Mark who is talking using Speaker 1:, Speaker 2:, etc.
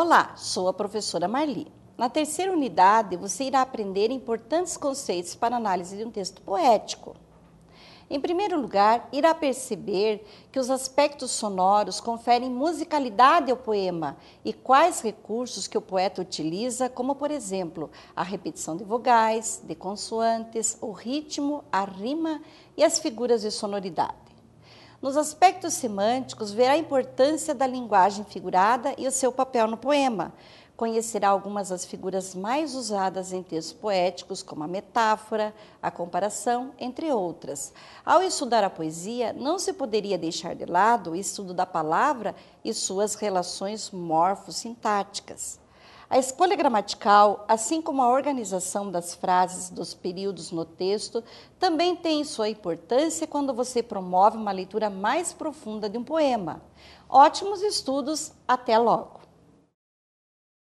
Speaker 1: Olá, sou a professora Marli. Na terceira unidade, você irá aprender importantes conceitos para análise de um texto poético. Em primeiro lugar, irá perceber que os aspectos sonoros conferem musicalidade ao poema e quais recursos que o poeta utiliza, como por exemplo, a repetição de vogais, de consoantes, o ritmo, a rima e as figuras de sonoridade. Nos aspectos semânticos, verá a importância da linguagem figurada e o seu papel no poema. Conhecerá algumas das figuras mais usadas em textos poéticos, como a metáfora, a comparação, entre outras. Ao estudar a poesia, não se poderia deixar de lado o estudo da palavra e suas relações morfossintáticas. A escolha gramatical, assim como a organização das frases, dos períodos no texto, também tem sua importância quando você promove uma leitura mais profunda de um poema. Ótimos estudos, até logo!